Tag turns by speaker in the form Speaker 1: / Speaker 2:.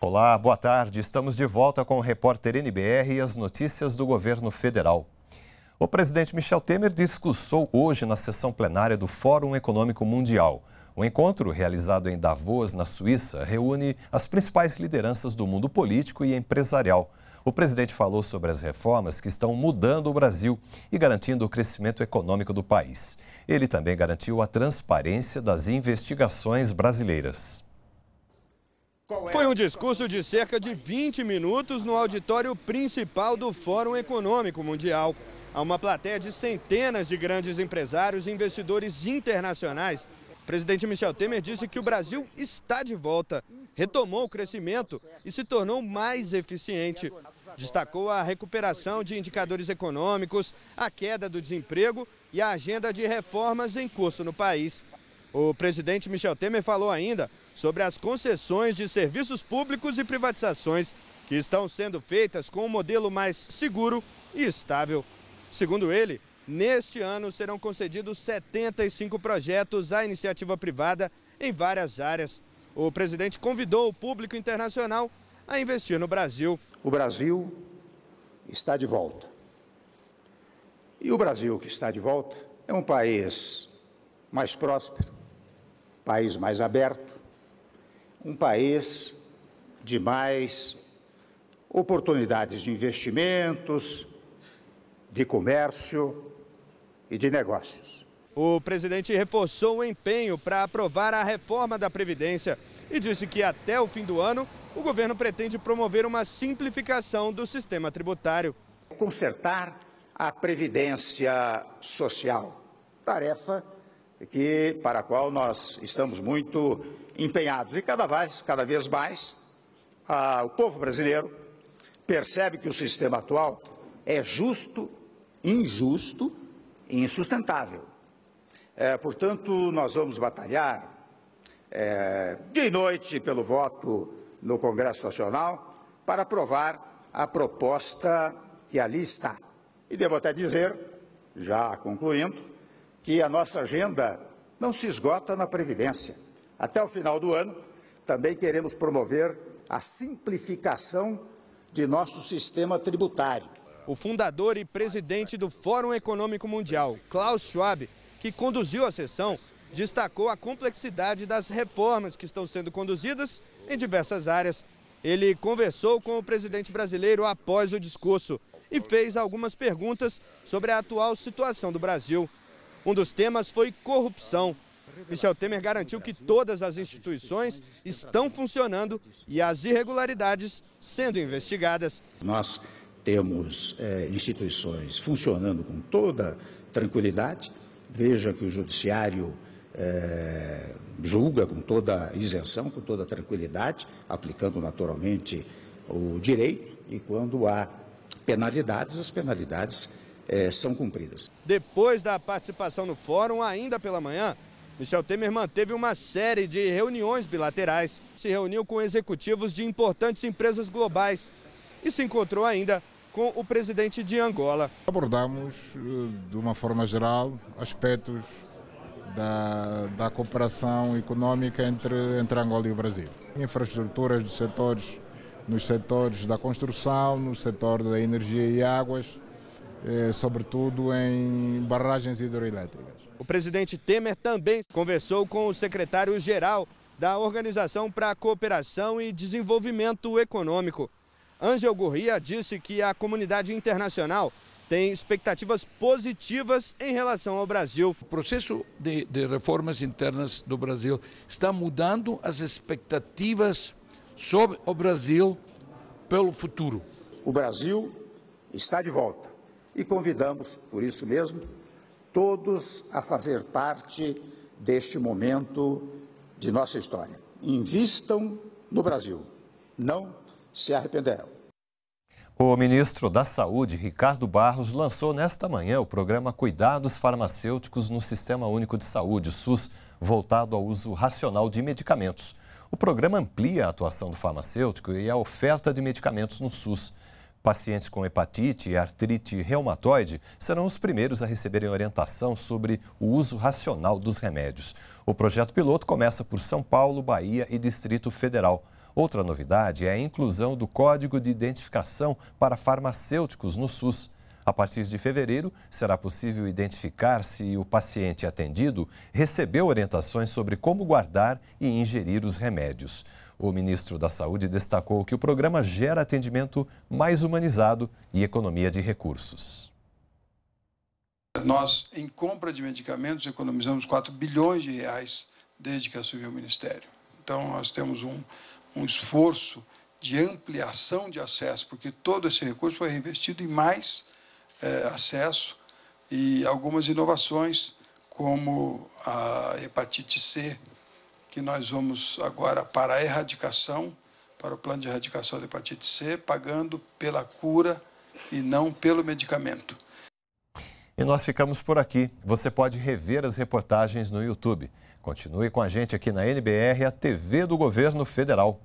Speaker 1: Olá, boa tarde. Estamos de volta com o repórter NBR e as notícias do governo federal. O presidente Michel Temer discursou hoje na sessão plenária do Fórum Econômico Mundial. O encontro, realizado em Davos, na Suíça, reúne as principais lideranças do mundo político e empresarial. O presidente falou sobre as reformas que estão mudando o Brasil e garantindo o crescimento econômico do país. Ele também garantiu a transparência das investigações brasileiras.
Speaker 2: É Foi um discurso de cerca de 20 minutos no auditório principal do Fórum Econômico Mundial. Há uma plateia de centenas de grandes empresários e investidores internacionais. O presidente Michel Temer disse que o Brasil está de volta, retomou o crescimento e se tornou mais eficiente. Destacou a recuperação de indicadores econômicos, a queda do desemprego e a agenda de reformas em curso no país. O presidente Michel Temer falou ainda sobre as concessões de serviços públicos e privatizações que estão sendo feitas com um modelo mais seguro e estável. Segundo ele, neste ano serão concedidos 75 projetos à iniciativa privada em várias áreas. O presidente convidou o público internacional a investir no Brasil. O
Speaker 3: Brasil está de volta. E o Brasil que está de volta é um país mais próspero, país mais aberto, um país de mais oportunidades de investimentos, de comércio e de negócios.
Speaker 2: O presidente reforçou o empenho para aprovar a reforma da Previdência e disse que até o fim do ano o governo pretende promover uma simplificação
Speaker 3: do sistema tributário. Consertar a Previdência Social, tarefa que, para a qual nós estamos muito empenhados. E cada vez, cada vez mais, a, o povo brasileiro percebe que o sistema atual é justo, injusto e insustentável. É, portanto, nós vamos batalhar é, dia e noite pelo voto no Congresso Nacional para aprovar a proposta que ali está. E devo até dizer, já concluindo, que a nossa agenda não se esgota na Previdência. Até o final do ano, também queremos promover a simplificação de nosso sistema tributário. O fundador e presidente do Fórum Econômico Mundial,
Speaker 2: Klaus Schwab, que conduziu a sessão, destacou a complexidade das reformas que estão sendo conduzidas em diversas áreas. Ele conversou com o presidente brasileiro após o discurso e fez algumas perguntas sobre a atual situação do Brasil. Um dos temas foi corrupção. Michel Temer garantiu que todas as instituições estão funcionando e as irregularidades sendo investigadas.
Speaker 3: Nós temos é, instituições funcionando com toda tranquilidade. Veja que o Judiciário é, julga com toda isenção, com toda tranquilidade, aplicando naturalmente o direito. E quando há penalidades, as penalidades é, são cumpridas.
Speaker 2: Depois da participação no fórum, ainda pela manhã, Michel Temer manteve uma série de reuniões bilaterais, se reuniu com executivos de importantes empresas globais e se
Speaker 3: encontrou ainda com o presidente de Angola. Abordamos, eh, de uma forma geral, aspectos da, da cooperação econômica entre, entre Angola e o Brasil. Infraestruturas dos setores, nos setores da construção, no setor da energia e águas, é, sobretudo em barragens hidroelétricas.
Speaker 2: O presidente Temer também conversou com o secretário-geral da Organização para a Cooperação e Desenvolvimento Econômico. Angel Gurria disse que a comunidade internacional tem expectativas positivas em
Speaker 3: relação ao Brasil. O processo de, de reformas internas do Brasil está mudando as expectativas sobre o Brasil pelo futuro. O Brasil está de volta e convidamos, por isso mesmo, todos a fazer parte deste momento de nossa história. Invistam no Brasil, não se arrependerão.
Speaker 1: O ministro da Saúde, Ricardo Barros, lançou nesta manhã o programa Cuidados Farmacêuticos no Sistema Único de Saúde, SUS, voltado ao uso racional de medicamentos. O programa amplia a atuação do farmacêutico e a oferta de medicamentos no SUS. Pacientes com hepatite e artrite reumatoide serão os primeiros a receberem orientação sobre o uso racional dos remédios. O projeto piloto começa por São Paulo, Bahia e Distrito Federal. Outra novidade é a inclusão do Código de Identificação para Farmacêuticos no SUS. A partir de fevereiro, será possível identificar se o paciente atendido recebeu orientações sobre como guardar e ingerir os remédios. O ministro da Saúde destacou que o programa gera atendimento mais humanizado e economia de recursos.
Speaker 3: Nós, em compra de medicamentos, economizamos 4 bilhões de reais desde que assumiu o Ministério. Então, nós temos um, um esforço de ampliação de acesso, porque todo esse recurso foi reinvestido em mais eh, acesso e algumas inovações, como a hepatite C, que nós vamos agora para a erradicação, para o plano de erradicação da hepatite C, pagando pela cura e não pelo medicamento.
Speaker 1: E nós ficamos por aqui. Você pode rever as reportagens no YouTube. Continue com a gente aqui na NBR, a TV do Governo Federal.